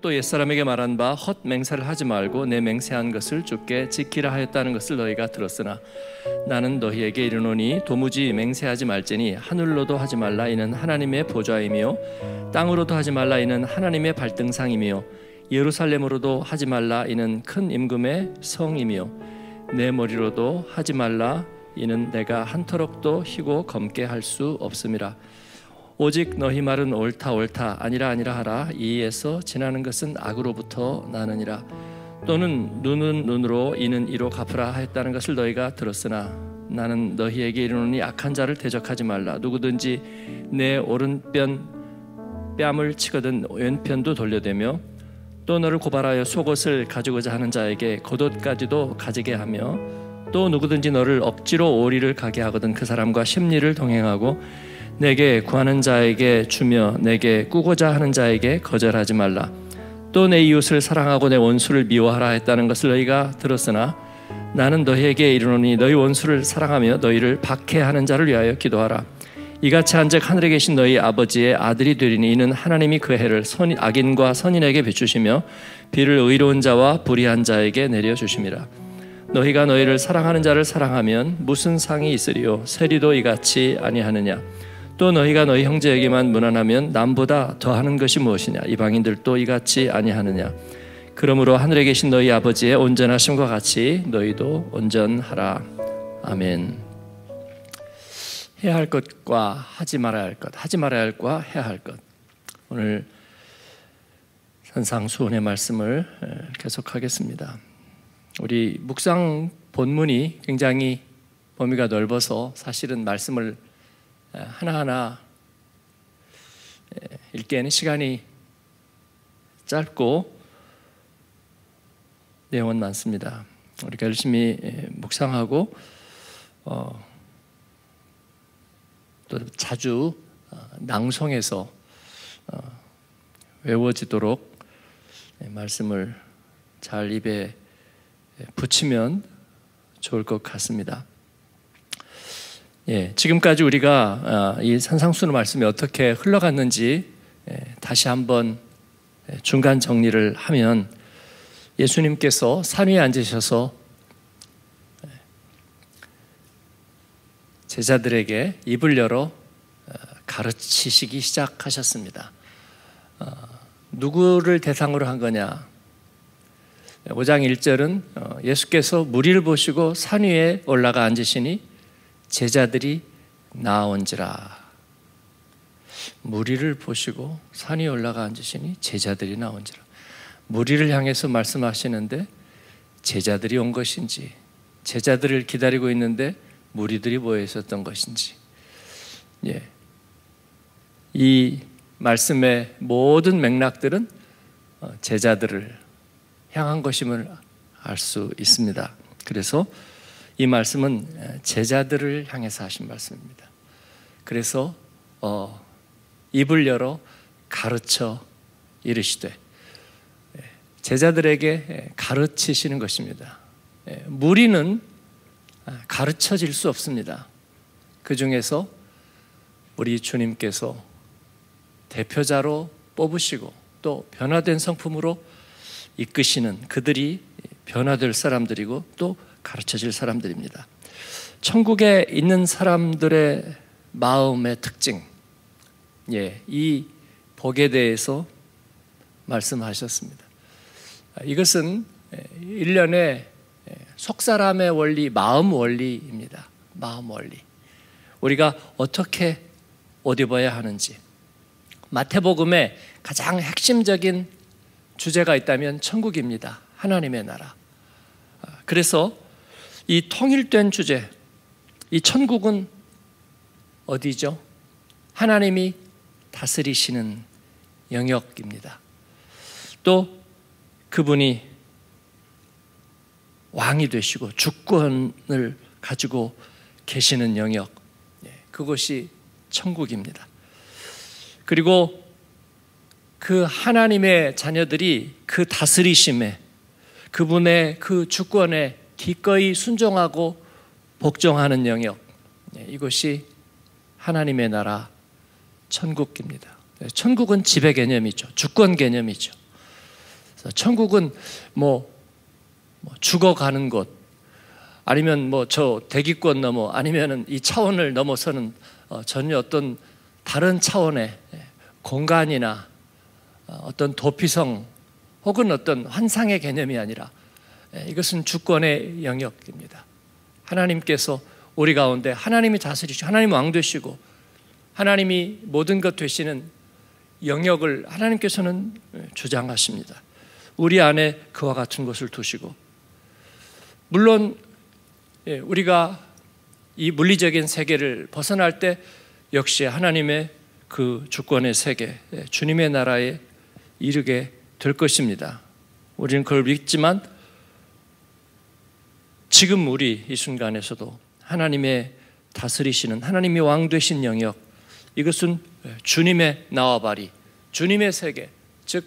또 옛사람에게 말한 바 헛맹세를 하지 말고 내 맹세한 것을 주께 지키라 하였다는 것을 너희가 들었으나 나는 너희에게 이르노니 도무지 맹세하지 말지니 하늘로도 하지 말라 이는 하나님의 보좌이며 땅으로도 하지 말라 이는 하나님의 발등상이며 예루살렘으로도 하지 말라 이는 큰 임금의 성이며 내 머리로도 하지 말라 이는 내가 한터럭도 희고 검게 할 수 없음이라 오직 너희 말은 옳다 옳다 아니라 아니라 하라 이에서 지나는 것은 악으로부터 나느니라 또는 눈은 눈으로 이는 이로 갚으라 했다는 것을 너희가 들었으나 나는 너희에게 이르노니 악한 자를 대적하지 말라 누구든지 내 오른편 뺨을 치거든 왼편도 돌려대며 또 너를 고발하여 속옷을 가지고자 하는 자에게 겉옷까지도 가지게 하며 또 누구든지 너를 억지로 오리를 가게 하거든 그 사람과 심리를 동행하고 내게 구하는 자에게 주며 내게 꾸고자 하는 자에게 거절하지 말라. 또 내 이웃을 사랑하고 내 원수를 미워하라 했다는 것을 너희가 들었으나 나는 너희에게 이르노니 너희 원수를 사랑하며 너희를 박해하는 자를 위하여 기도하라. 이같이 한즉 하늘에 계신 너희 아버지의 아들이 되리니 이는 하나님이 그 해를 선 악인과 선인에게 비추시며 비를 의로운 자와 불의한 자에게 내려 주심이라. 너희가 너희를 사랑하는 자를 사랑하면 무슨 상이 있으리요 세리도 이같이 아니하느냐 또 너희가 너희 형제에게만 무난하면 남보다 더하는 것이 무엇이냐 이방인들도 이같이 아니하느냐 그러므로 하늘에 계신 너희 아버지의 온전하심과 같이 너희도 온전하라 아멘 해야 할 것과 하지 말아야 할 것, 하지 말아야 할 것과 해야 할 것. 오늘 산상수훈의 말씀을 계속하겠습니다. 우리 묵상 본문이 굉장히 범위가 넓어서 사실은 말씀을 하나하나 읽기에는 시간이 짧고 내용은 많습니다. 우리가 열심히 묵상하고 어, 또 자주 어, 낭송해서 어, 외워지도록 말씀을 잘 입에 붙이면 좋을 것 같습니다. 예, 지금까지 우리가 아, 이 산상수훈 말씀이 어떻게 흘러갔는지 예, 다시 한번 예, 중간 정리를 하면 예수님께서 산 위에 앉으셔서 예, 제자들에게 입을 열어 아, 가르치시기 시작하셨습니다. 아, 누구를 대상으로 한 거냐? 5장 1절은 어, 예수께서 무리를 보시고 산 위에 올라가 앉으시니 제자들이 나온지라 무리를 보시고 산이 올라가 앉으시니 제자들이 나온지라 무리를 향해서 말씀하시는데 제자들이 온 것인지 제자들을 기다리고 있는데 무리들이 모여 있었던 것인지 예. 이 말씀의 모든 맥락들은 어, 제자들을 향한 것임을 알 수 있습니다. 그래서 이 말씀은 제자들을 향해서 하신 말씀입니다. 그래서 어, 입을 열어 가르쳐 이르시되 제자들에게 가르치시는 것입니다. 무리는 아, 가르쳐질 수 없습니다. 그 중에서 우리 주님께서 대표자로 뽑으시고 또 변화된 성품으로 이끄시는 그들이 변화될 사람들이고 또 가르쳐질 사람들입니다. 천국에 있는 사람들의 마음의 특징, 예, 이 복에 대해서 말씀하셨습니다. 이것은 예, 일련의 예, 속사람의 원리, 마음 원리입니다. 마음 원리. 우리가 어떻게 옷 입어야 하는지. 마태복음의 가장 핵심적인 주제가 있다면 천국입니다. 하나님의 나라. 아, 그래서 이 통일된 주제, 이 천국은 어디죠? 하나님이 다스리시는 영역입니다. 또 그분이 왕이 되시고 주권을 가지고 계시는 영역, 예, 그것이 천국입니다. 그리고 그 하나님의 자녀들이 그 다스리심에 그분의 그 주권에 기꺼이 순종하고 복종하는 영역. 네, 이것이 하나님의 나라 천국입니다. 네, 천국은 지배 개념이죠. 주권 개념이죠. 천국은 뭐, 뭐, 죽어가는 곳, 아니면 뭐 저 대기권 넘어, 아니면은 이 차원을 넘어서는 어, 전혀 어떤 다른 차원의 예, 공간이나 어, 어떤 도피성 혹은 어떤 환상의 개념이 아니라 예, 이것은 주권의 영역입니다. 하나님께서 우리 가운데 하나님이 다스리시고 하나님 왕 되시고 하나님이 모든 것 되시는 영역을 하나님께서는 주장하십니다. 우리 안에 그와 같은 것을 두시고 물론 예, 우리가 이 물리적인 세계를 벗어날 때 역시 하나님의 그 주권의 세계, 예, 주님의 나라에 이르게 될 것입니다. 우리는 그걸 믿지만 지금 우리 이 순간에서도 하나님의 다스리시는 하나님이 왕 되신 영역 이것은 주님의 나와바리 주님의 세계 즉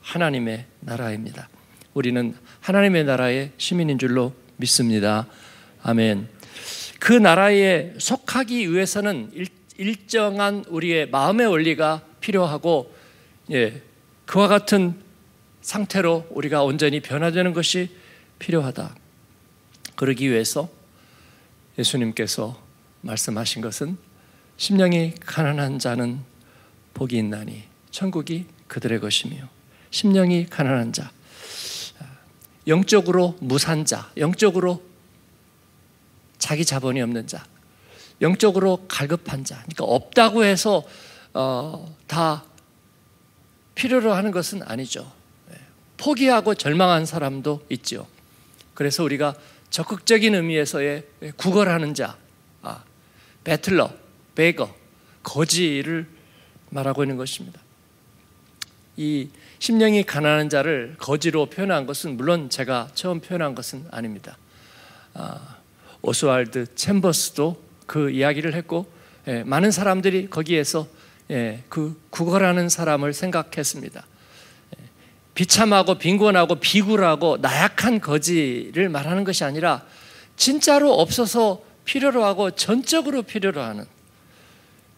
하나님의 나라입니다. 우리는 하나님의 나라의 시민인 줄로 믿습니다. 아멘. 그 나라에 속하기 위해서는 일, 정한 우리의 마음의 원리가 필요하고 예, 그와 같은 상태로 우리가 온전히 변화되는 것이 필요하다. 그러기 위해서 예수님께서 말씀하신 것은 심령이 가난한 자는 복이 있나니 천국이 그들의 것이며 심령이 가난한 자 영적으로 무산 자 영적으로 자기 자본이 없는 자 영적으로 갈급한 자 그러니까 없다고 해서 어, 다 필요로 하는 것은 아니죠 예, 포기하고 절망한 사람도 있죠 그래서 우리가 적극적인 의미에서의 구걸하는 자, 아, 배틀러, 베거, 거지를 말하고 있는 것입니다. 이 심령이 가난한 자를 거지로 표현한 것은 물론 제가 처음 표현한 것은 아닙니다. 아, 오스왈드 챔버스도 그 이야기를 했고 예, 많은 사람들이 거기에서 예, 그 구걸하는 사람을 생각했습니다. 비참하고 빈곤하고 비굴하고 나약한 거지를 말하는 것이 아니라 진짜로 없어서 필요로 하고 전적으로 필요로 하는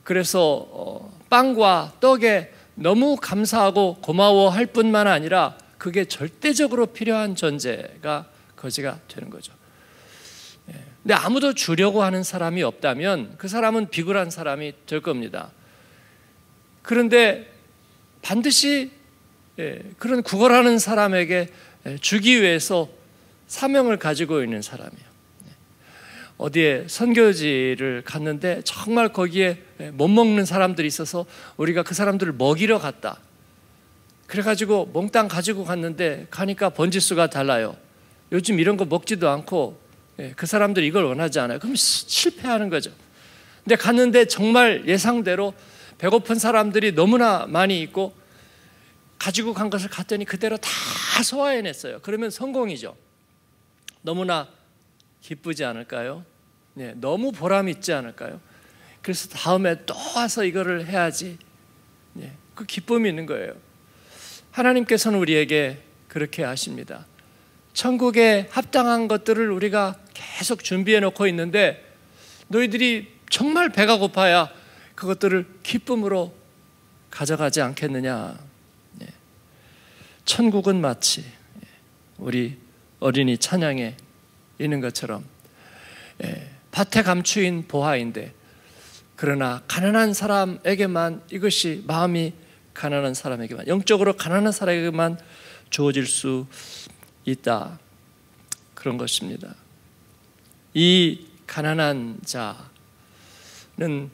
그래서 어, 빵과 떡에 너무 감사하고 고마워할 뿐만 아니라 그게 절대적으로 필요한 존재가 거지가 되는 거죠. 예. 근데 아무도 주려고 하는 사람이 없다면 그 사람은 비굴한 사람이 될 겁니다. 그런데 반드시 예, 그런 구걸하는 사람에게 예, 주기 위해서 사명을 가지고 있는 사람이에요. 예. 어디에 선교지를 갔는데 정말 거기에 못 먹는 사람들이 있어서 우리가 그 사람들을 먹이러 갔다. 그래가지고 몽땅 가지고 갔는데 가니까 번지수가 달라요. 요즘 이런 거 먹지도 않고 그 사람들이 이걸 원하지 않아요. 그럼 실패하는 거죠. 근데 갔는데 정말 예상대로 배고픈 사람들이 너무나 많이 있고 가지고 간 것을 갔더니 그대로 다 소화해냈어요. 그러면 성공이죠. 너무나 기쁘지 않을까요? 네, 너무 보람 있지 않을까요? 그래서 다음에 또 와서 이거를 해야지. 네, 그 기쁨이 있는 거예요. 하나님께서는 우리에게 그렇게 하십니다. 천국에 합당한 것들을 우리가 계속 준비해 놓고 있는데 너희들이 정말 배가 고파야 그것들을 기쁨으로 가져가지 않겠느냐. 천국은 마치 우리 어린이 찬양에 있는 것처럼 예, 밭에 감추인 보화인데 그러나 가난한 사람에게만 이것이 마음이 가난한 사람에게만 영적으로 가난한 사람에게만 주어질 수 있다 그런 것입니다. 이 가난한 자는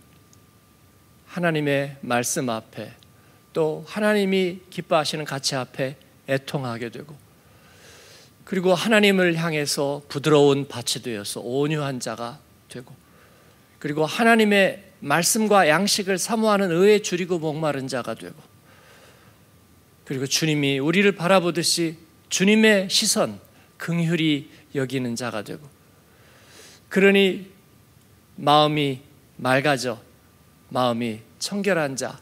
하나님의 말씀 앞에 또 하나님이 기뻐하시는 가치 앞에 애통하게 되고 그리고 하나님을 향해서 부드러운 밭이 되어서 온유한 자가 되고 그리고 하나님의 말씀과 양식을 사모하는 의에 줄이고 목마른 자가 되고 그리고 주님이 우리를 바라보듯이 주님의 시선 긍휼히 여기는 자가 되고 그러니 마음이 맑아져 마음이 청결한 자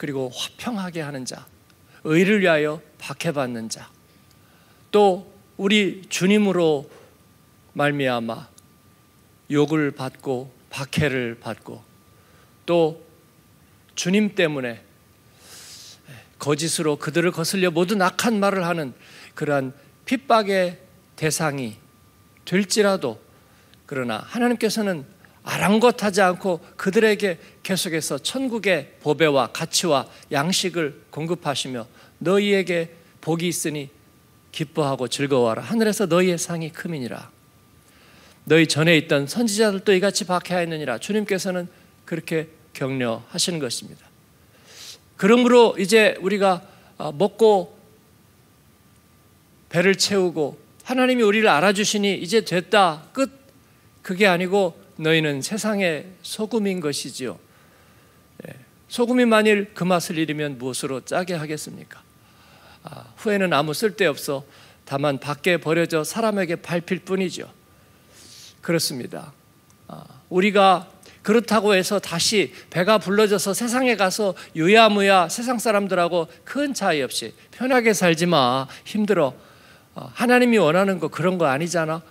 그리고 화평하게 하는 자, 의를 위하여 박해받는 자, 또 우리 주님으로 말미암아 욕을 받고 박해를 받고 또 주님 때문에 거짓으로 그들을 거슬려 모든 악한 말을 하는 그러한 핍박의 대상이 될지라도 그러나 하나님께서는 아랑곳하지 않고 그들에게 계속해서 천국의 보배와 가치와 양식을 공급하시며 너희에게 복이 있으니 기뻐하고 즐거워하라 하늘에서 너희의 상이 크민이라 너희 전에 있던 선지자들도 이같이 박해하였느니라 주님께서는 그렇게 격려하시는 것입니다. 그러므로 이제 우리가 아, 먹고 배를 채우고 하나님이 우리를 알아주시니 이제 됐다 끝 그게 아니고 너희는 세상의 소금인 것이지요. 예, 소금이 만일 그 맛을 잃으면 무엇으로 짜게 하겠습니까? 아, 후에는 아무 쓸데없어 다만 밖에 버려져 사람에게 밟힐 뿐이죠. 그렇습니다. 아, 우리가 그렇다고 해서 다시 배가 불러져서 세상에 가서 유야무야 세상 사람들하고 큰 차이 없이 편하게 살지 마 힘들어 아, 하나님이 원하는 거 그런 거 아니잖아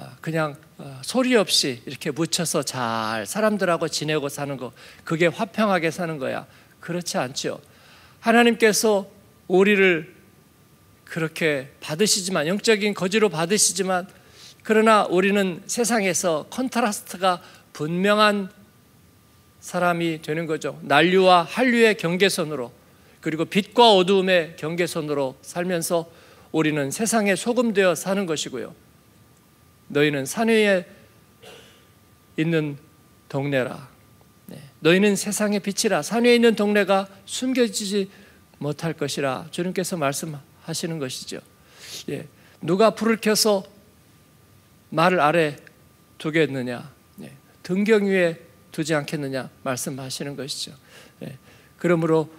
아, 그냥 어, 소리 없이 이렇게 묻혀서 잘 사람들하고 지내고 사는 거 그게 화평하게 사는 거야. 그렇지 않죠. 하나님께서 우리를 그렇게 받으시지만 영적인 거지로 받으시지만 그러나 우리는 세상에서 컨트라스트가 분명한 사람이 되는 거죠. 난류와 한류의 경계선으로 그리고 빛과 어두움의 경계선으로 살면서 우리는 세상에 소금되어 사는 것이고요. 너희는 산 위에 있는 동네라. 네. 너희는 세상의 빛이라. 산 위에 있는 동네가 숨겨지지 못할 것이라. 주님께서 말씀하시는 것이죠. 예. 누가 불을 켜서 말을 아래 두겠느냐. 예. 등경 위에 두지 않겠느냐 말씀하시는 것이죠. 예. 그러므로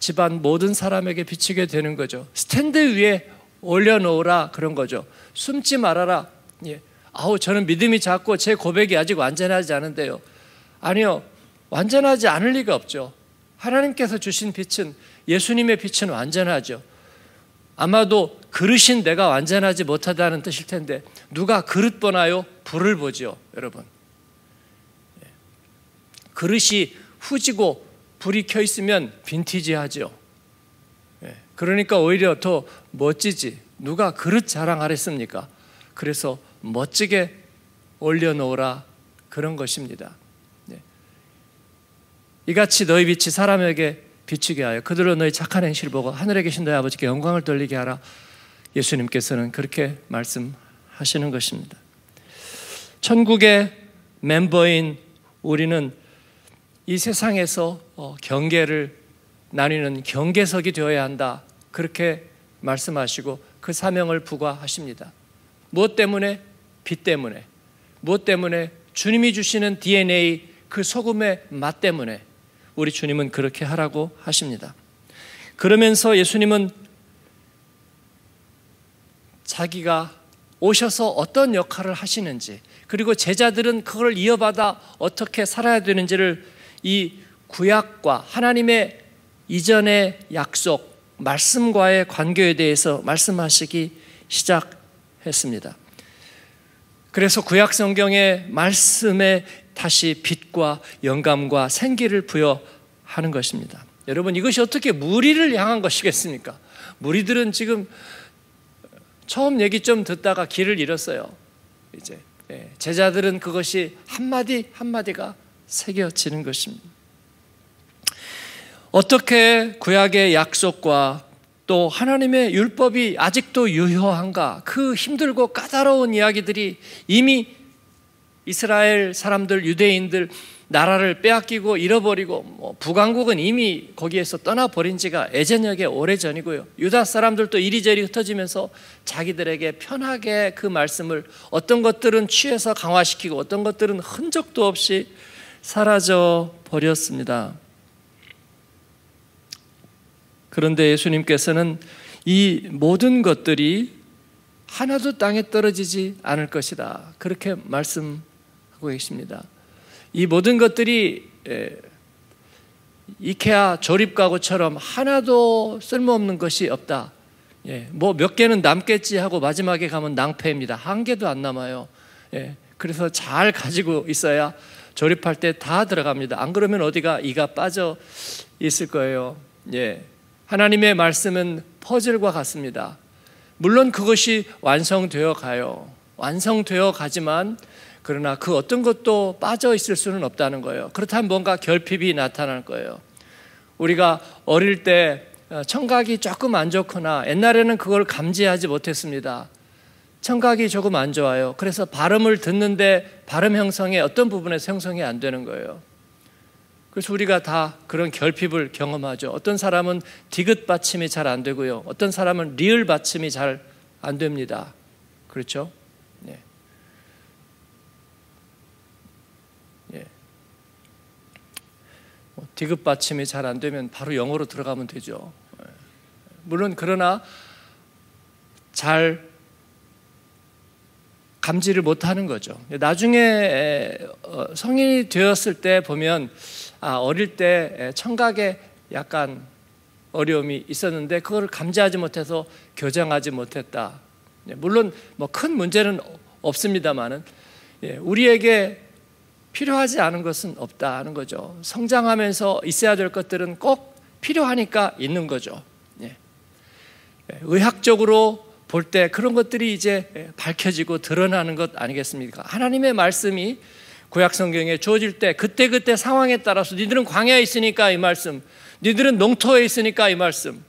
집안 모든 사람에게 비치게 되는 거죠. 스탠드 위에 올려놓으라 그런 거죠. 숨지 말아라. 예. 아우 저는 믿음이 작고 제 고백이 아직 완전하지 않은데요. 아니요. 완전하지 않을 리가 없죠. 하나님께서 주신 빛은 예수님의 빛은 완전하죠. 아마도 그릇인 내가 완전하지 못하다는 뜻일 텐데 누가 그릇 보나요? 불을 보죠, 여러분. 예. 그릇이 후지고 불이 켜 있으면 빈티지하죠. 예. 그러니까 오히려 더 멋지지. 누가 그릇 자랑하랬습니까? 그래서 멋지게 올려놓으라 그런 것입니다. 네. 이같이 너희 빛이 사람에게 비추게 하여 그들로 너희 착한 행실 보고 하늘에 계신 너희 아버지께 영광을 돌리게 하라. 예수님께서는 그렇게 말씀하시는 것입니다. 천국의 멤버인 우리는 이 세상에서 어, 경계를 나뉘는 경계석이 되어야 한다. 그렇게 말씀하시고 그 사명을 부과하십니다. 무엇 때문에 빛 때문에 무엇 때문에 주님이 주시는 DNA 그 소금의 맛 때문에 우리 주님은 그렇게 하라고 하십니다. 그러면서 예수님은 자기가 오셔서 어떤 역할을 하시는지 그리고 제자들은 그걸 이어받아 어떻게 살아야 되는지를 이 구약과 하나님의 이전의 약속 말씀과의 관계에 대해서 말씀하시기 시작했습니다. 그래서 구약 성경의 말씀에 다시 빛과 영감과 생기를 부여하는 것입니다. 여러분 이것이 어떻게 무리를 향한 것이겠습니까? 무리들은 지금 처음 얘기 좀 듣다가 길을 잃었어요. 이제 예, 제자들은 그것이 한마디 한마디가 새겨지는 것입니다. 어떻게 구약의 약속과 또 하나님의 율법이 아직도 유효한가 그 힘들고 까다로운 이야기들이 이미 이스라엘 사람들 유대인들 나라를 빼앗기고 잃어버리고 뭐 북왕국은 이미 거기에서 떠나버린 지가 예전역에 오래전이고요. 유다 사람들도 이리저리 흩어지면서 자기들에게 편하게 그 말씀을 어떤 것들은 취해서 강화시키고 어떤 것들은 흔적도 없이 사라져 버렸습니다. 그런데 예수님께서는 이 모든 것들이 하나도 땅에 떨어지지 않을 것이다. 그렇게 말씀하고 계십니다. 이 모든 것들이 이케아 조립 가구처럼 하나도 쓸모없는 것이 없다. 예, 뭐몇 개는 남겠지 하고 마지막에 가면 낭패입니다. 한 개도 안 남아요. 예, 그래서 잘 가지고 있어야 조립할 때 다 들어갑니다. 안 그러면 어디가 이가 빠져 있을 거예요. 예, 하나님의 말씀은 퍼즐과 같습니다. 물론 그것이 완성되어 가요. 완성되어 가지만 그러나 그 어떤 것도 빠져 있을 수는 없다는 거예요. 그렇다면 뭔가 결핍이 나타날 거예요. 우리가 어릴 때 어, 청각이 조금 안 좋거나 옛날에는 그걸 감지하지 못했습니다. 청각이 조금 안 좋아요. 그래서 발음을 듣는데 발음 형성에 어떤 부분에서 형성이 안 되는 거예요. 그래서 우리가 다 그런 결핍을 경험하죠. 어떤 사람은 디귿 받침이 잘 안 되고요. 어떤 사람은 리을 받침이 잘 안 됩니다. 그렇죠? 네. 네. 뭐 디귿 받침이 잘 안 되면 바로 영어로 들어가면 되죠. 네. 물론 그러나 잘 감지를 못하는 거죠. 나중에 어, 성인이 되었을 때 보면 아, 어릴 때 청각에 약간 어려움이 있었는데 그걸 감지하지 못해서 교정하지 못했다. 예, 물론 뭐 큰 문제는 없습니다만은 예, 우리에게 필요하지 않은 것은 없다 하는 거죠. 성장하면서 있어야 될 것들은 꼭 필요하니까 있는 거죠. 예. 의학적으로 볼 때 그런 것들이 이제 밝혀지고 드러나는 것 아니겠습니까? 하나님의 말씀이 구약 성경에 주어질 때 그때 그때 상황에 따라서 니들은 광야에 있으니까 이 말씀, 니들은 농토에 있으니까 이 말씀,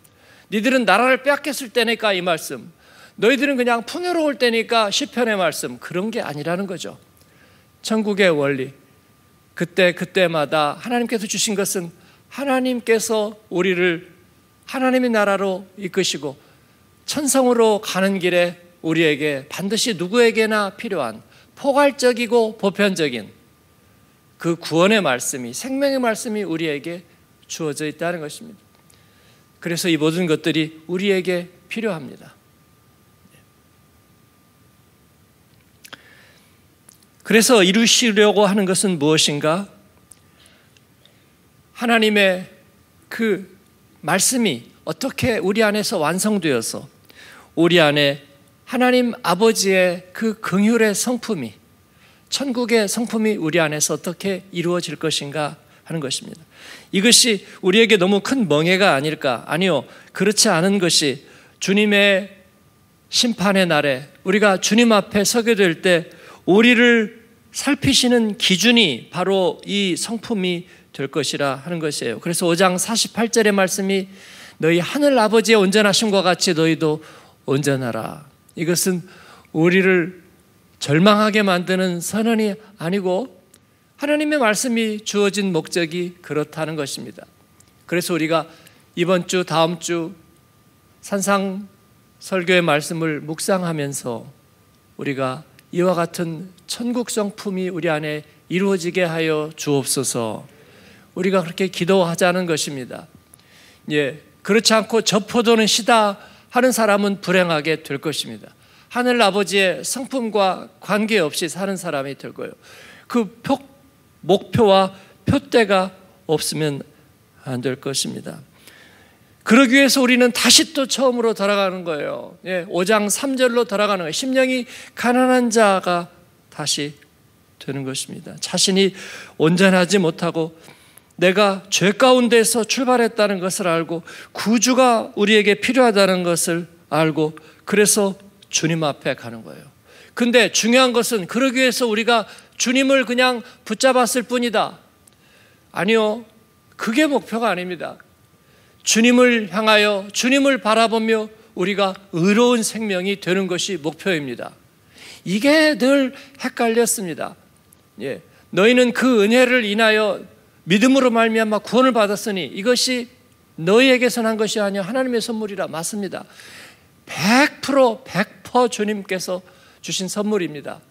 니들은 나라를 빼앗겼을 때니까 이 말씀, 너희들은 그냥 풍요로울 때니까 시편의 말씀 그런 게 아니라는 거죠. 천국의 원리 그때 그때마다 하나님께서 주신 것은 하나님께서 우리를 하나님의 나라로 이끄시고 천성으로 가는 길에 우리에게 반드시 누구에게나 필요한 포괄적이고 보편적인 그 구원의 말씀이 생명의 말씀이 우리에게 주어져 있다는 것입니다. 그래서 이 모든 것들이 우리에게 필요합니다. 그래서 이루시려고 하는 것은 무엇인가? 하나님의 그 말씀이 어떻게 우리 안에서 완성되어서 우리 안에 하나님 아버지의 그 긍휼의 성품이 천국의 성품이 우리 안에서 어떻게 이루어질 것인가 하는 것입니다. 이것이 우리에게 너무 큰 멍해가 아닐까? 아니요. 그렇지 않은 것이 주님의 심판의 날에 우리가 주님 앞에 서게 될 때 우리를 살피시는 기준이 바로 이 성품이 될 것이라 하는 것이에요. 그래서 5장 48절의 말씀이 너희 하늘 아버지의 온전하심과 같이 너희도 온전하라. 이것은 우리를 절망하게 만드는 선언이 아니고 하나님의 말씀이 주어진 목적이 그렇다는 것입니다. 그래서 우리가 이번 주, 다음 주 산상 설교의 말씀을 묵상하면서 우리가 이와 같은 천국 성품이 우리 안에 이루어지게 하여 주옵소서. 우리가 그렇게 기도하자는 것입니다. 예, 그렇지 않고 저 포도는 시다 하는 사람은 불행하게 될 것입니다. 하늘 아버지의 성품과 관계없이 사는 사람이 될 거예요. 그 표, 목표와 표대가 없으면 안 될 것입니다. 그러기 위해서 우리는 다시 또 처음으로 돌아가는 거예요. 예, 5장 3절로 돌아가는 거예요. 심령이 가난한 자가 다시 되는 것입니다. 자신이 온전하지 못하고 내가 죄 가운데서 출발했다는 것을 알고 구주가 우리에게 필요하다는 것을 알고 그래서 주님 앞에 가는 거예요. 근데 중요한 것은 그러기 위해서 우리가 주님을 그냥 붙잡았을 뿐이다. 아니요. 그게 목표가 아닙니다. 주님을 향하여 주님을 바라보며 우리가 의로운 생명이 되는 것이 목표입니다. 이게 늘 헷갈렸습니다. 예. 너희는 그 은혜를 인하여 믿음으로 말미암아 구원을 받았으니 이것이 너희에게서 난 것이 아니요 하나님의 선물이라 맞습니다. 100% 100% 주님께서 주신 선물입니다.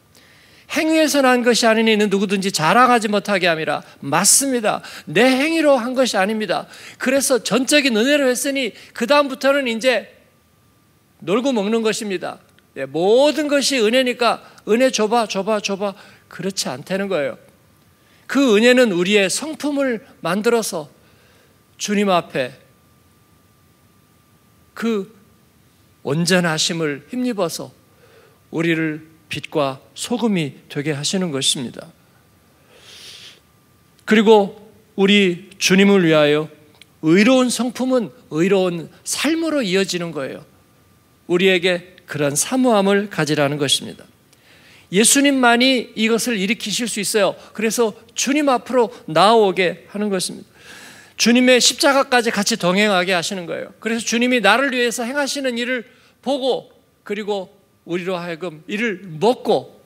행위에서 난 것이 아니니 누구든지 자랑하지 못하게 함이라 맞습니다. 내 행위로 한 것이 아닙니다. 그래서 전적인 은혜로 했으니 그 다음부터는 이제 놀고 먹는 것입니다. 예, 모든 것이 은혜니까 은혜 줘봐 줘봐 줘봐 그렇지 않다는 거예요. 그 은혜는 우리의 성품을 만들어서 주님 앞에 그 온전하심을 힘입어서 우리를 빛과 소금이 되게 하시는 것입니다. 그리고 우리 주님을 위하여 의로운 성품은 의로운 삶으로 이어지는 거예요. 우리에게 그런 사모함을 가지라는 것입니다. 예수님만이 이것을 일으키실 수 있어요. 그래서 주님 앞으로 나오게 하는 것입니다. 주님의 십자가까지 같이 동행하게 하시는 거예요. 그래서 주님이 나를 위해서 행하시는 일을 보고 그리고 우리로 하여금 이를 먹고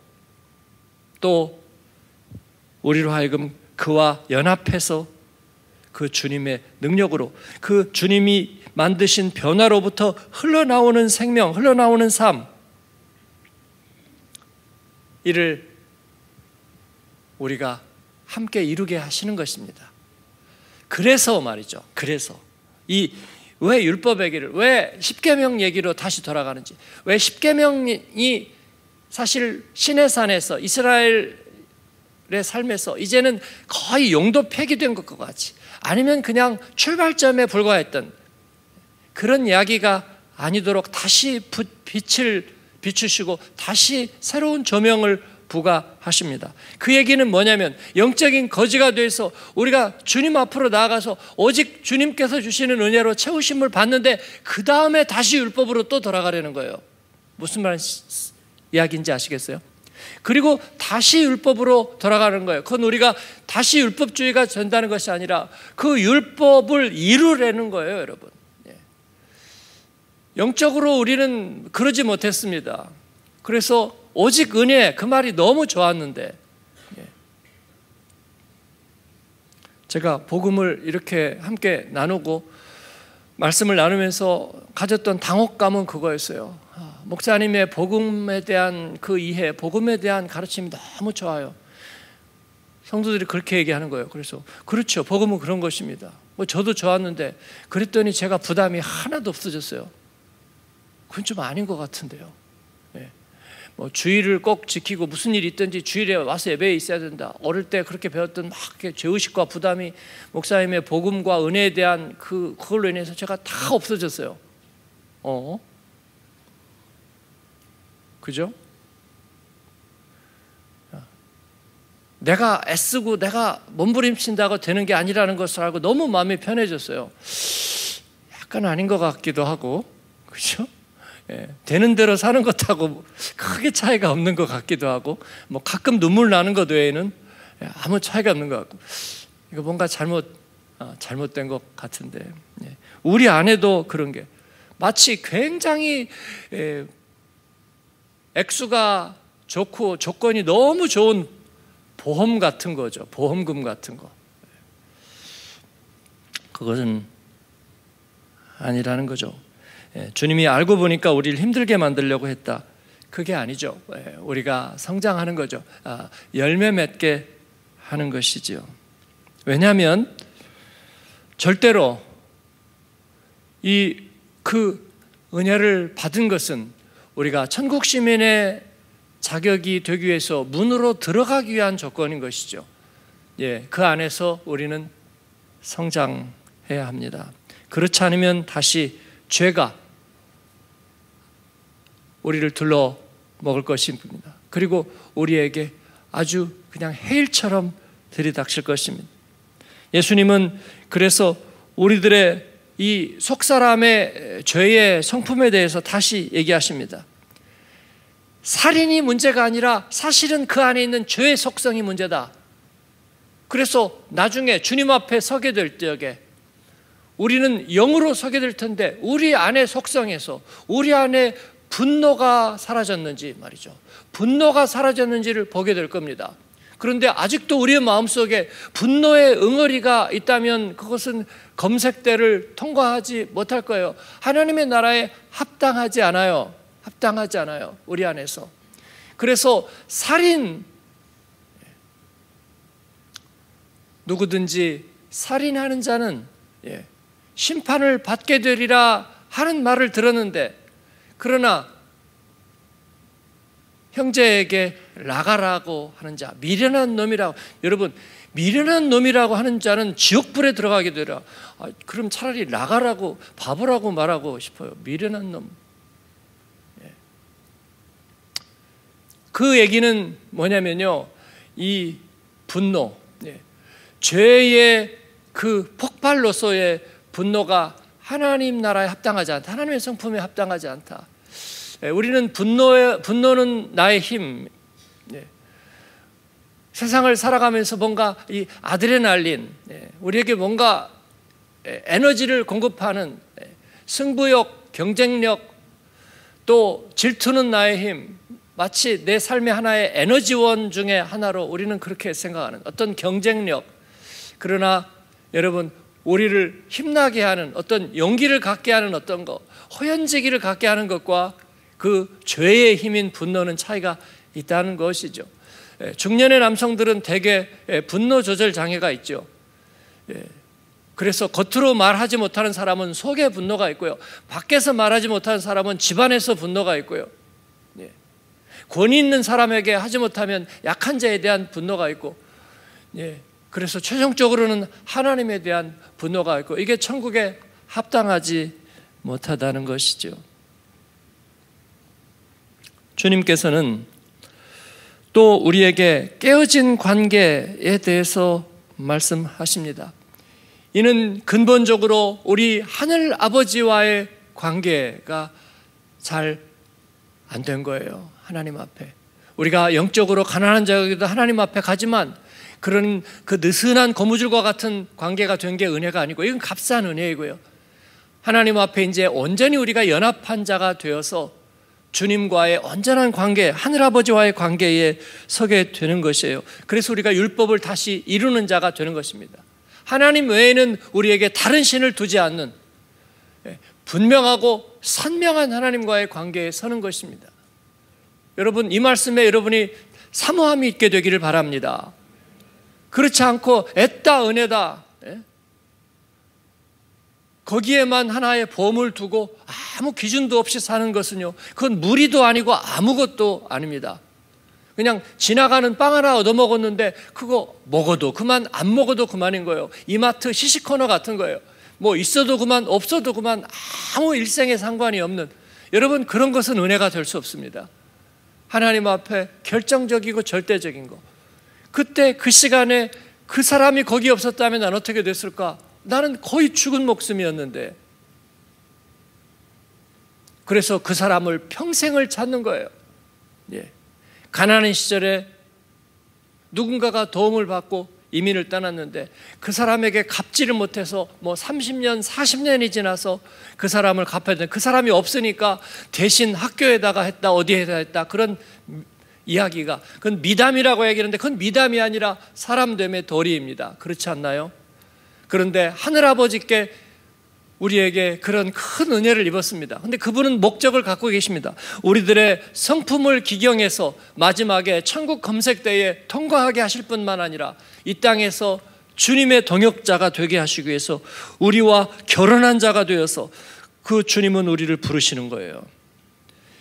또 우리로 하여금 그와 연합해서 그 주님의 능력으로 그 주님이 만드신 변화로부터 흘러나오는 생명, 흘러나오는 삶, 이를 우리가 함께 이루게 하시는 것입니다. 그래서 말이죠. 그래서 이 왜 율법 얘기를 왜 십계명 얘기로 다시 돌아가는지 왜 십계명이 사실 시내산에서 이스라엘 의 삶에서 이제는 거의 용도 폐기된 것 같이 아니면 그냥 출발점에 불과했던 그런 이야기가 아니도록 다시 빛을 비추시고 다시 새로운 조명을 부과하십니다. 그 얘기는 뭐냐면 영적인 거지가 돼서 우리가 주님 앞으로 나아가서 오직 주님께서 주시는 은혜로 채우심을 받는데 그 다음에 다시 율법으로 또 돌아가려는 거예요. 무슨 말 이야기인지 아시겠어요? 그리고 다시 율법으로 돌아가는 거예요. 그건 우리가 다시 율법주의가 된다는 것이 아니라 그 율법을 이루려는 거예요, 여러분. 영적으로 우리는 그러지 못했습니다. 그래서 오직 은혜 그 말이 너무 좋았는데 예. 제가 복음을 이렇게 함께 나누고 말씀을 나누면서 가졌던 당혹감은 그거였어요. 아, 목사님의 복음에 대한 그 이해, 복음에 대한 가르침이 너무 좋아요. 성도들이 그렇게 얘기하는 거예요. 그래서 그렇죠. 복음은 그런 것입니다. 뭐 저도 좋았는데 그랬더니 제가 부담이 하나도 없어졌어요. 그건 좀 아닌 것 같은데요. 네. 뭐 주일을 꼭 지키고 무슨 일이 있든지 주일에 와서 예배에 있어야 된다. 어릴 때 그렇게 배웠던 막 죄의식과 부담이 목사님의 복음과 은혜에 대한 그 그걸로 인해서 제가 다 없어졌어요. 어? 그죠? 아. 내가 애쓰고 내가 몸부림친다고 되는 게 아니라는 것을 알고 너무 마음이 편해졌어요. 약간 아닌 것 같기도 하고, 그죠? 예, 되는 대로 사는 것하고 크게 차이가 없는 것 같기도 하고 뭐 가끔 눈물 나는 것 외에는 예, 아무 차이가 없는 것 같고 이거 뭔가 잘못 아, 잘못된 것 같은데 예. 우리 안에도 그런 게 마치 굉장히 액수가 좋고 조건이 너무 좋은 보험 같은 거죠 보험금 같은 거 그것은 아니라는 거죠. 예, 주님이 알고 보니까 우리를 힘들게 만들려고 했다. 그게 아니죠. 예, 우리가 성장하는 거죠. 아, 열매 맺게 하는 것이지요. 왜냐하면 절대로 이 그 은혜를 받은 것은 우리가 천국 시민의 자격이 되기 위해서 문으로 들어가기 위한 조건인 것이죠. 예, 그 안에서 우리는 성장해야 합니다. 그렇지 않으면 다시 죄가 우리를 둘러 먹을 것입니다. 그리고 우리에게 아주 그냥 해일처럼 들이닥칠 것입니다. 예수님은 그래서 우리들의 이 속사람의 죄의 성품에 대해서 다시 얘기하십니다. 살인이 문제가 아니라 사실은 그 안에 있는 죄의 속성이 문제다. 그래서 나중에 주님 앞에 서게 될 때에 우리는 영으로 서게 될 텐데 우리 안의 속성에서 우리 안에 분노가 사라졌는지 말이죠. 분노가 사라졌는지를 보게 될 겁니다. 그런데 아직도 우리의 마음속에 분노의 응어리가 있다면 그것은 검색대를 통과하지 못할 거예요. 하나님의 나라에 합당하지 않아요. 합당하지 않아요. 우리 안에서. 그래서 살인 누구든지 살인하는 자는 예, 심판을 받게 되리라 하는 말을 들었는데 그러나 형제에게 라가라고 하는 자, 미련한 놈이라고 여러분 미련한 놈이라고 하는 자는 지옥불에 들어가게 되라. 아, 그럼 차라리 나가라고 바보라고 말하고 싶어요. 미련한 놈. 예. 그 얘기는 뭐냐면요, 이 분노, 예. 죄의 그 폭발로서의 분노가 하나님 나라에 합당하지 않다. 하나님의 성품에 합당하지 않다. 예, 우리는 분노의, 분노는 나의 힘. 예. 세상을 살아가면서 뭔가 이 아드레날린, 예, 우리에게 뭔가 에너지를 공급하는 승부욕, 경쟁력, 또 질투는 나의 힘. 마치 내 삶의 하나의 에너지원 중에 하나로 우리는 그렇게 생각하는 어떤 경쟁력. 그러나 여러분, 우리를 힘나게 하는 어떤 용기를 갖게 하는 어떤 것, 허연지기를 갖게 하는 것과 그 죄의 힘인 분노는 차이가 있다는 것이죠. 예, 중년의 남성들은 대개 예, 분노 조절 장애가 있죠. 예, 그래서 겉으로 말하지 못하는 사람은 속에 분노가 있고요. 밖에서 말하지 못하는 사람은 집안에서 분노가 있고요. 권위 있는 사람에게 하지 못하면 약한 자에 대한 분노가 있고, 그래서 최종적으로는 하나님에 대한 분노가 있고 이게 천국에 합당하지 못하다는 것이죠. 주님께서는 또 우리에게 깨어진 관계에 대해서 말씀하십니다. 이는 근본적으로 우리 하늘 아버지와의 관계가 잘 안 된 거예요. 하나님 앞에. 우리가 영적으로 가난한 자에게도 하나님 앞에 가지만 그런 그 느슨한 고무줄과 같은 관계가 된 게 은혜가 아니고 이건 값싼 은혜이고요. 하나님 앞에 이제 온전히 우리가 연합한 자가 되어서 주님과의 온전한 관계, 하늘아버지와의 관계에 서게 되는 것이에요. 그래서 우리가 율법을 다시 이루는 자가 되는 것입니다. 하나님 외에는 우리에게 다른 신을 두지 않는 예, 분명하고 선명한 하나님과의 관계에 서는 것입니다. 여러분, 이 말씀에 여러분이 사모함이 있게 되기를 바랍니다. 그렇지 않고 애다 은혜다. 예? 거기에만 하나의 범을 두고 아무 기준도 없이 사는 것은요. 그건 무리도 아니고 아무것도 아닙니다. 그냥 지나가는 빵 하나 얻어먹었는데 그거 먹어도 그만 안 먹어도 그만인 거예요. 이마트 시시코너 같은 거예요. 뭐 있어도 그만 없어도 그만 아무 일생에 상관이 없는 여러분 그런 것은 은혜가 될 수 없습니다. 하나님 앞에 결정적이고 절대적인 거. 그때 그 시간에 그 사람이 거기 없었다면 난 어떻게 됐을까? 나는 거의 죽은 목숨이었는데. 그래서 그 사람을 평생을 찾는 거예요. 예. 가난한 시절에 누군가가 도움을 받고 이민을 떠났는데 그 사람에게 갚지를 못해서 뭐 30년, 40년이 지나서 그 사람을 갚아야 되는데 그 사람이 없으니까 대신 학교에다가 했다, 어디에다 했다 그런 이야기가 그건 미담이라고 얘기하는데 그건 미담이 아니라 사람됨의 도리입니다. 그렇지 않나요? 그런데 하늘아버지께 우리에게 그런 큰 은혜를 입었습니다. 근데 그분은 목적을 갖고 계십니다. 우리들의 성품을 기경해서 마지막에 천국 검색대에 통과하게 하실 뿐만 아니라 이 땅에서 주님의 동역자가 되게 하시기 위해서 우리와 결혼한 자가 되어서 그 주님은 우리를 부르시는 거예요.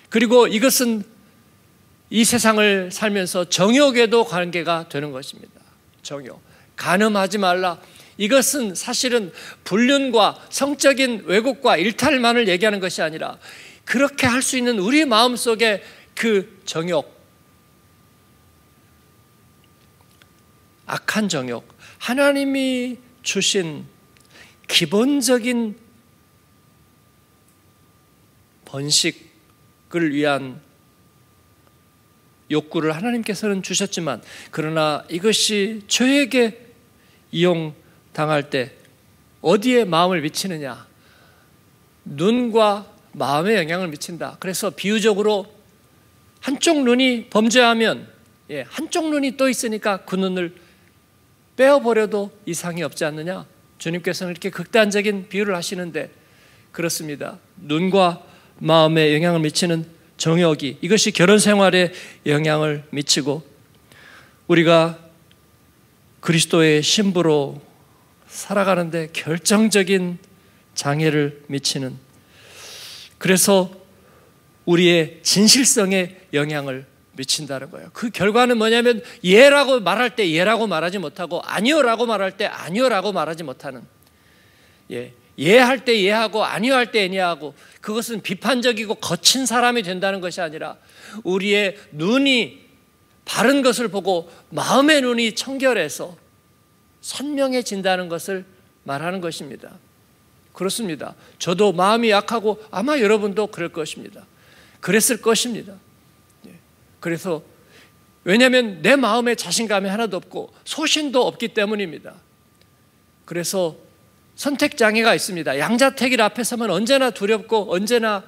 그리고 이것은 이 세상을 살면서 정욕에도 관계가 되는 것입니다. 정욕. 가늠하지 말라. 이것은 사실은 불륜과 성적인 왜곡과 일탈만을 얘기하는 것이 아니라 그렇게 할 수 있는 우리 마음 속에 그 정욕, 악한 정욕, 하나님이 주신 기본적인 번식을 위한 욕구를 하나님께서는 주셨지만 그러나 이것이 저에게 이용당할 때 어디에 마음을 미치느냐 눈과 마음에 영향을 미친다. 그래서 비유적으로 한쪽 눈이 범죄하면 예, 한쪽 눈이 또 있으니까 그 눈을 빼어버려도 이상이 없지 않느냐? 주님께서는 이렇게 극단적인 비유를 하시는데 그렇습니다. 눈과 마음에 영향을 미치는 정욕이 이것이 결혼 생활에 영향을 미치고 우리가 그리스도의 신부로 살아가는데 결정적인 장애를 미치는 그래서 우리의 진실성에 영향을 미친다는 거예요. 그 결과는 뭐냐면 예라고 말할 때 예라고 말하지 못하고 아니요라고 말할 때 아니요라고 말하지 못하는 예. 예할 때 예하고 아니할때 아니하고 그것은 비판적이고 거친 사람이 된다는 것이 아니라 우리의 눈이 바른 것을 보고 마음의 눈이 청결해서 선명해진다는 것을 말하는 것입니다. 그렇습니다. 저도 마음이 약하고 아마 여러분도 그럴 것입니다. 그랬을 것입니다. 예. 그래서 왜냐하면 내 마음에 자신감이 하나도 없고 소신도 없기 때문입니다. 그래서 선택 장애가 있습니다. 양자택일 앞에 서면 언제나 두렵고 언제나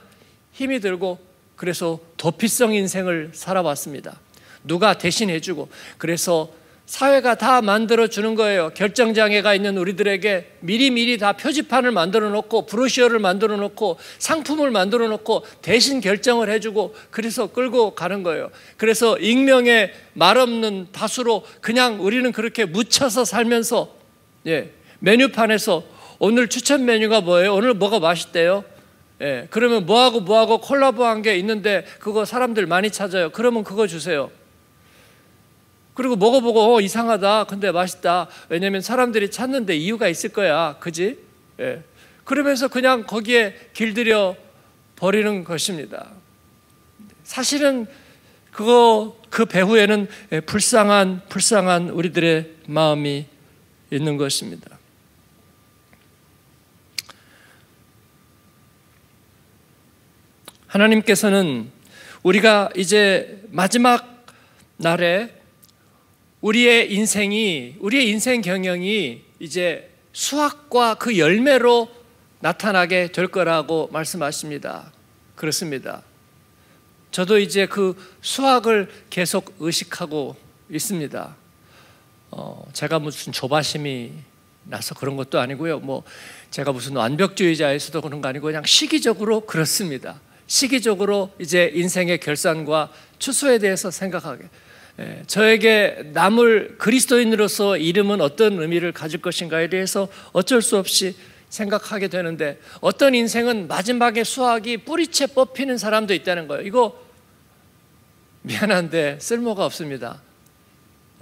힘이 들고 그래서 도피성 인생을 살아왔습니다. 누가 대신해 주고 그래서 사회가 다 만들어 주는 거예요. 결정 장애가 있는 우리들에게 미리미리 다 표지판을 만들어 놓고 브로시어를 만들어 놓고 상품을 만들어 놓고 대신 결정을 해 주고 그래서 끌고 가는 거예요. 그래서 익명의 말 없는 다수로 그냥 우리는 그렇게 묻혀서 살면서 예, 메뉴판에서 오늘 추천 메뉴가 뭐예요? 오늘 뭐가 맛있대요? 예, 그러면 뭐하고 뭐하고 콜라보한 게 있는데 그거 사람들 많이 찾아요. 그러면 그거 주세요. 그리고 먹어보고 어, 이상하다. 근데 맛있다. 왜냐면 사람들이 찾는데 이유가 있을 거야. 그지? 예. 그러면서 그냥 거기에 길들여 버리는 것입니다. 사실은 그거 그 배후에는 예, 불쌍한 불쌍한 우리들의 마음이 있는 것입니다. 하나님께서는 우리가 이제 마지막 날에 우리의 인생이 우리의 인생 경영이 이제 수확과 그 열매로 나타나게 될 거라고 말씀하십니다. 그렇습니다. 저도 이제 그 수학을 계속 의식하고 있습니다. 어, 제가 무슨 조바심이 나서 그런 것도 아니고요. 뭐 제가 무슨 완벽주의자에서도 그런 거 아니고 그냥 시기적으로 그렇습니다. 시기적으로 이제 인생의 결산과 추수에 대해서 생각하게. 예, 저에게 남을 그리스도인으로서 이름은 어떤 의미를 가질 것인가에 대해서 어쩔 수 없이 생각하게 되는데 어떤 인생은 마지막에 수학이 뿌리채 뽑히는 사람도 있다는 거예요. 이거 미안한데 쓸모가 없습니다.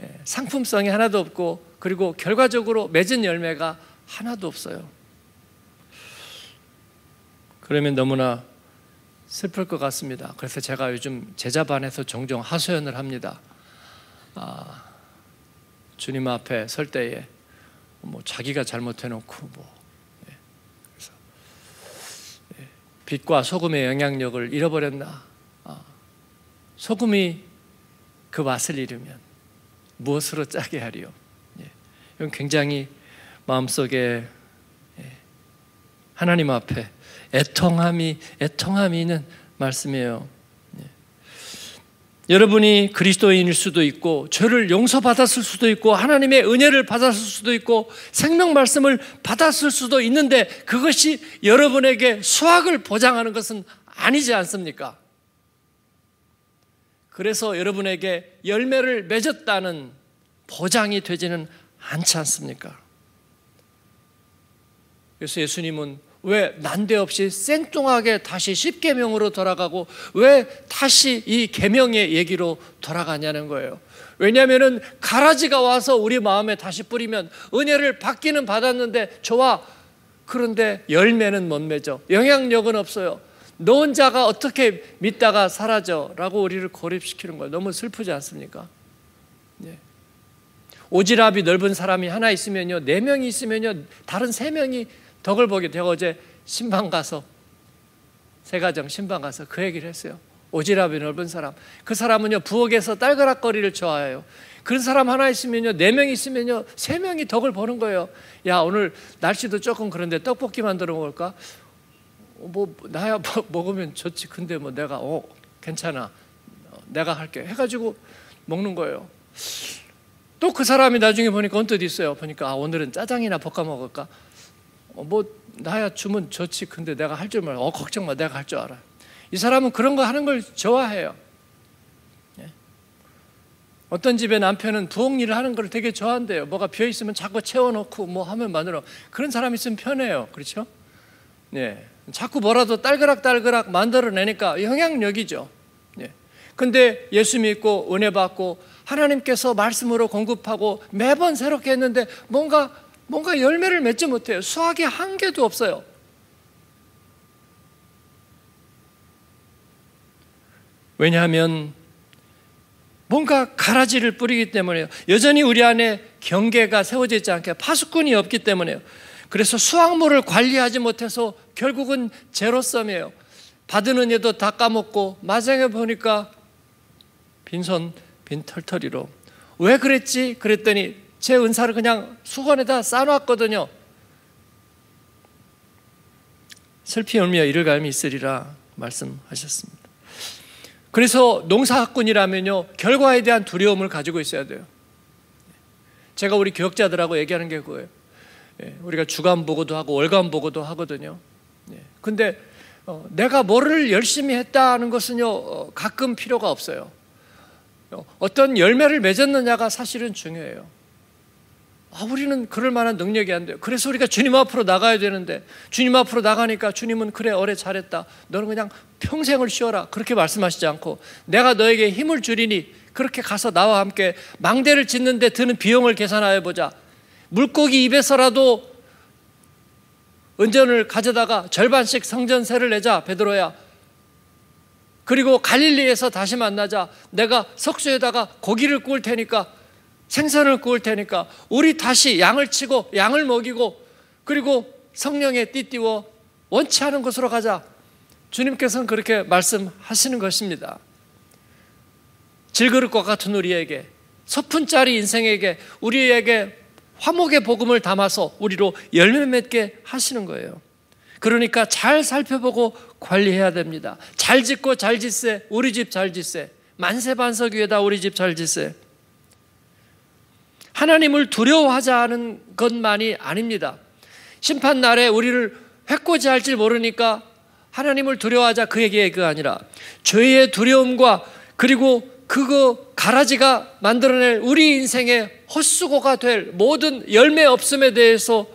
예, 상품성이 하나도 없고 그리고 결과적으로 맺은 열매가 하나도 없어요. 그러면 너무나 슬플 것 같습니다. 그래서 제가 요즘 제자반에서 종종 하소연을 합니다. 아, 주님 앞에 설 때에 뭐 자기가 잘못해놓고 뭐 예, 그래서 예, 빛과 소금의 영향력을 잃어버렸나? 아, 소금이 그 맛을 잃으면 무엇으로 짜게 하리요? 예, 이건 굉장히 마음속에 예. 하나님 앞에 애통함이 애통함이는 말씀이에요. 예. 여러분이 그리스도인일 수도 있고 죄를 용서받았을 수도 있고 하나님의 은혜를 받았을 수도 있고 생명 말씀을 받았을 수도 있는데 그것이 여러분에게 수학을 보장하는 것은 아니지 않습니까? 그래서 여러분에게 열매를 맺었다는 보장이 되지는 않지 않습니까? 그래서 예수님은 왜 난데없이 생뚱하게 다시 십계명으로 돌아가고 왜 다시 이 계명의 얘기로 돌아가냐는 거예요. 왜냐하면은 가라지가 와서 우리 마음에 다시 뿌리면 은혜를 받기는 받았는데 좋아. 그런데 열매는 못 맺어. 영향력은 없어요. 놓은 자가 어떻게 믿다가 사라져라고 우리를 고립시키는 거예요. 너무 슬프지 않습니까? 네. 오지랖이 넓은 사람이 하나 있으면요, 네 명이 있으면요, 다른 세 명이 덕을 보게 되고 어제 신방 가서 세가정 신방 가서 그 얘기를 했어요. 오지랖이 넓은 사람. 그 사람은요 부엌에서 딸그락거리를 좋아해요. 그런 사람 하나 있으면요 네 명 있으면요 세 명이 덕을 보는 거예요. 야 오늘 날씨도 조금 그런데 떡볶이 만들어 먹을까? 뭐 나야 뭐, 먹으면 좋지. 근데 뭐 내가 어 괜찮아. 어, 내가 할게. 해가지고 먹는 거예요. 또 그 사람이 나중에 보니까 언뜻 있어요. 보니까 아 오늘은 짜장이나 볶아 먹을까? 어, 뭐 나야 주면 좋지. 근데 내가 할 줄 몰라. 어 걱정 마. 내가 할 줄 알아. 이 사람은 그런 거 하는 걸 좋아해요. 예? 어떤 집에 남편은 부엌 일을 하는 걸 되게 좋아한대요. 뭐가 비어 있으면 자꾸 채워놓고 뭐 하면 만들어 그런 사람 있으면 편해요. 그렇죠? 네. 자꾸 뭐라도 딸그락딸그락 만들어내니까 영향력이죠. 예. 근데 예수 믿고 은혜 받고 하나님께서 말씀으로 공급하고 매번 새롭게 했는데 뭔가 뭔가 열매를 맺지 못해요. 수학이 한 개도 없어요. 왜냐하면 뭔가 가라지를 뿌리기 때문에요. 여전히 우리 안에 경계가 세워져 있지 않게 파수꾼이 없기 때문에요. 그래서 수확물을 관리하지 못해서 결국은 제로섬이에요. 받은 은혜도 다 까먹고 마장에 보니까 빈손 빈털터리로 왜 그랬지? 그랬더니 제 은사를 그냥 수건에다 싸놨거든요. 슬피 울며 이를 갈미 있으리라 말씀하셨습니다. 그래서 농사학군이라면요 결과에 대한 두려움을 가지고 있어야 돼요. 제가 우리 교육자들하고 얘기하는 게 그거예요. 예, 우리가 주간 보고도 하고 월간 보고도 하거든요. 예, 근데 어, 내가 뭐를 열심히 했다는 것은요 어, 가끔 필요가 없어요. 어, 어떤 열매를 맺었느냐가 사실은 중요해요. 아, 우리는 그럴 만한 능력이 안 돼요. 그래서 우리가 주님 앞으로 나가야 되는데 주님 앞으로 나가니까 주님은 그래 오래 잘했다. 너는 그냥 평생을 쉬어라. 그렇게 말씀하시지 않고 내가 너에게 힘을 줄이니 그렇게 가서 나와 함께 망대를 짓는데 드는 비용을 계산하여 보자. 물고기 입에서라도 은전을 가져다가 절반씩 성전세를 내자 베드로야. 그리고 갈릴리에서 다시 만나자. 내가 석쇠에다가 고기를 구울 테니까 생선을 구울 테니까 우리 다시 양을 치고 양을 먹이고 그리고 성령에 띠띠워 원치 않은 곳으로 가자. 주님께서는 그렇게 말씀하시는 것입니다. 질그릇과 같은 우리에게 소푼짜리 인생에게 우리에게 화목의 복음을 담아서 우리로 열매 맺게 하시는 거예요. 그러니까 잘 살펴보고 관리해야 됩니다. 잘 짓고 잘 짓세, 우리 집 잘 짓세. 만세 반석 위에다 우리 집 잘 짓세. 하나님을 두려워하자는 것만이 아닙니다. 심판 날에 우리를 해코지할 줄 모르니까 하나님을 두려워하자 그 얘기가 아니라 죄의 두려움과 그리고 그거 가라지가 만들어낼 우리 인생의 헛수고가 될 모든 열매 없음에 대해서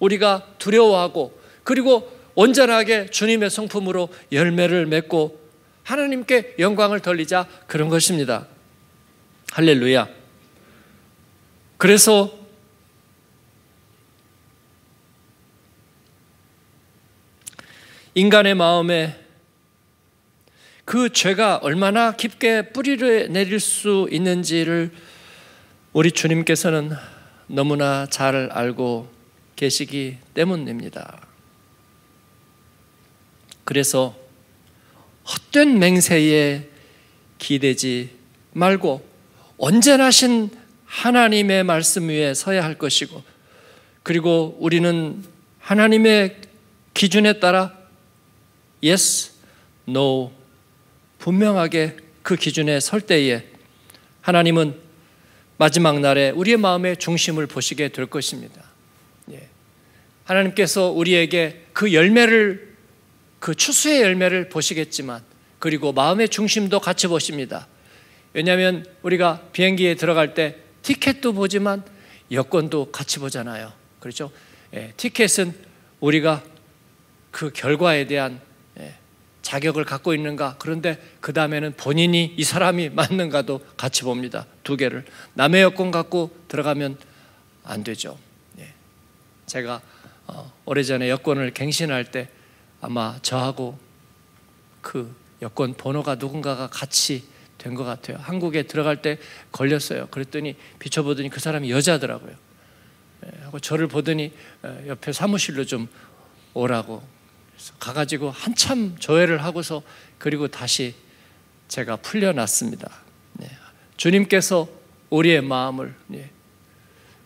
우리가 두려워하고 그리고 온전하게 주님의 성품으로 열매를 맺고 하나님께 영광을 돌리자 그런 것입니다. 할렐루야. 그래서 인간의 마음에 그 죄가 얼마나 깊게 뿌리를 내릴 수 있는지를 우리 주님께서는 너무나 잘 알고 계시기 때문입니다. 그래서 헛된 맹세에 기대지 말고 언제나 신 하나님의 말씀 위에 서야 할 것이고 그리고 우리는 하나님의 기준에 따라 yes, no 분명하게 그 기준에 설 때에 하나님은 마지막 날에 우리의 마음의 중심을 보시게 될 것입니다. 예. 하나님께서 우리에게 그 열매를 그 추수의 열매를 보시겠지만 그리고 마음의 중심도 같이 보십니다. 왜냐하면 우리가 비행기에 들어갈 때 티켓도 보지만 여권도 같이 보잖아요. 그렇죠? 예, 티켓은 우리가 그 결과에 대한 예, 자격을 갖고 있는가 그런데 그 다음에는 본인이 이 사람이 맞는가도 같이 봅니다. 두 개를 남의 여건 갖고 들어가면 안 되죠. 예, 제가 어, 오래전에 여권을 갱신할 때 아마 저하고 그 여권 번호가 누군가가 같이 된것 같아요. 한국에 들어갈 때 걸렸어요. 그랬더니 비춰보더니 그 사람이 여자더라고요. 예, 하고 저를 보더니 어, 옆에 사무실로 좀 오라고 가가지고 한참 조회를 하고서 그리고 다시 제가 풀려났습니다. 네. 주님께서 우리의 마음을 예,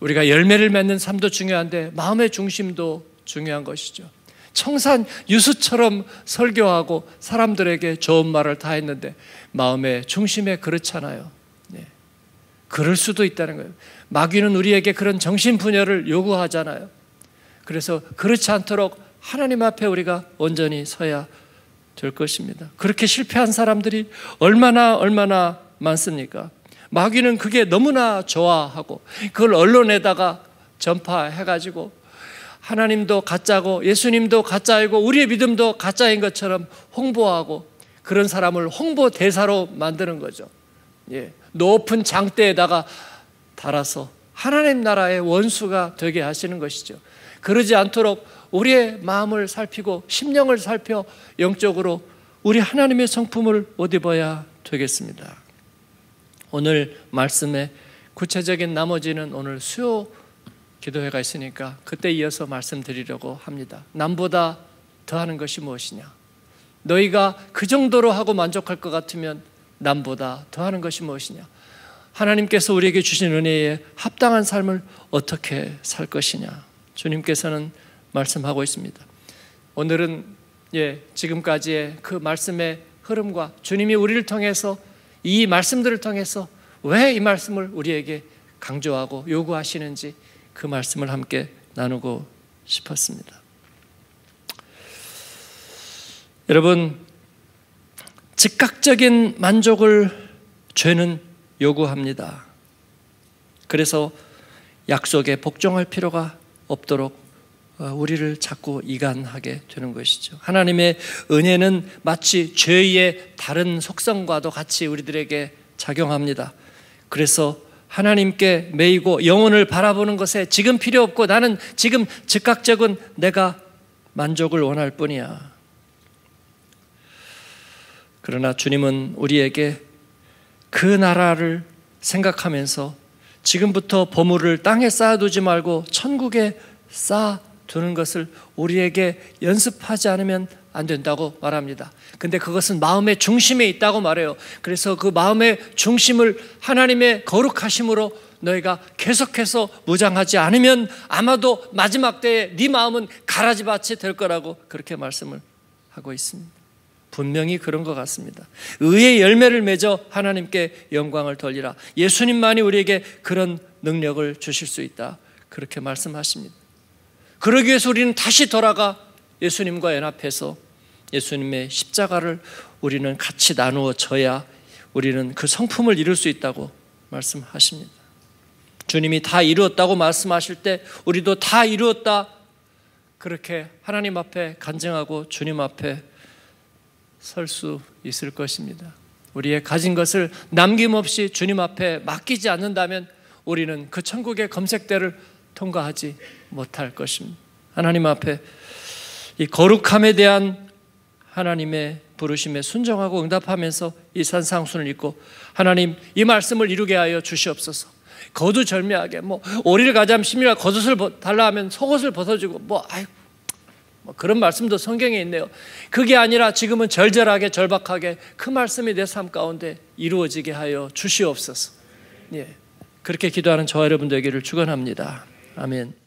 우리가 열매를 맺는 삶도 중요한데 마음의 중심도 중요한 것이죠. 청산 유수처럼 설교하고 사람들에게 좋은 말을 다 했는데 마음의 중심에 그렇잖아요. 예. 그럴 수도 있다는 거예요. 마귀는 우리에게 그런 정신 분열을 요구하잖아요. 그래서 그렇지 않도록 하나님 앞에 우리가 온전히 서야 될 것입니다. 그렇게 실패한 사람들이 얼마나 얼마나 많습니까? 마귀는 그게 너무나 좋아하고 그걸 언론에다가 전파해가지고 하나님도 가짜고 예수님도 가짜이고 우리의 믿음도 가짜인 것처럼 홍보하고 그런 사람을 홍보 대사로 만드는 거죠. 예. 높은 장대에다가 달아서 하나님 나라의 원수가 되게 하시는 것이죠. 그러지 않도록 우리의 마음을 살피고 심령을 살펴 영적으로 우리 하나님의 성품을 옷 입어야 되겠습니다. 오늘 말씀에 구체적인 나머지는 오늘 수요 기도회가 있으니까 그때 이어서 말씀드리려고 합니다. 남보다 더하는 것이 무엇이냐? 너희가 그 정도로 하고 만족할 것 같으면 남보다 더하는 것이 무엇이냐? 하나님께서 우리에게 주신 은혜에 합당한 삶을 어떻게 살 것이냐? 주님께서는 말씀하고 있습니다. 오늘은 예, 지금까지의 그 말씀의 흐름과 주님이 우리를 통해서 이 말씀들을 통해서 왜 이 말씀을 우리에게 강조하고 요구하시는지 그 말씀을 함께 나누고 싶었습니다. 여러분, 즉각적인 만족을 죄는 요구합니다. 그래서 약속에 복종할 필요가 없도록 어, 우리를 자꾸 이간하게 되는 것이죠. 하나님의 은혜는 마치 죄의 다른 속성과도 같이 우리들에게 작용합니다. 그래서 하나님께 매이고 영혼을 바라보는 것에 지금 필요 없고 나는 지금 즉각적인 내가 만족을 원할 뿐이야. 그러나 주님은 우리에게 그 나라를 생각하면서 지금부터 보물을 땅에 쌓아두지 말고 천국에 쌓아두는 것을 우리에게 연습하지 않으면 안 된다고 말합니다. 근데 그것은 마음의 중심에 있다고 말해요. 그래서 그 마음의 중심을 하나님의 거룩하심으로 너희가 계속해서 무장하지 않으면 아마도 마지막 때에 네 마음은 가라지밭이 될 거라고 그렇게 말씀을 하고 있습니다. 분명히 그런 것 같습니다. 의의 열매를 맺어 하나님께 영광을 돌리라. 예수님만이 우리에게 그런 능력을 주실 수 있다. 그렇게 말씀하십니다. 그러기 위해서 우리는 다시 돌아가 예수님과 연합해서 예수님의 십자가를 우리는 같이 나누어 져야 우리는 그 성품을 이룰 수 있다고 말씀하십니다. 주님이 다 이루었다고 말씀하실 때 우리도 다 이루었다 그렇게 하나님 앞에 간증하고 주님 앞에 설 수 있을 것입니다. 우리의 가진 것을 남김없이 주님 앞에 맡기지 않는다면 우리는 그 천국의 검색대를 통과하지 못할 것입니다. 하나님 앞에 이 거룩함에 대한 하나님의 부르심에 순종하고 응답하면서 이 산상순을 읽고 하나님 이 말씀을 이루게 하여 주시옵소서. 거두절미하게 뭐 오리를 가자면 심이라 겉옷을 달라 하면 속옷을 벗어주고 뭐 아이고 뭐 그런 말씀도 성경에 있네요. 그게 아니라 지금은 절절하게 절박하게 그 말씀이 내 삶 가운데 이루어지게 하여 주시옵소서. 예. 그렇게 기도하는 저와 여러분 되기를 축원합니다. 아멘.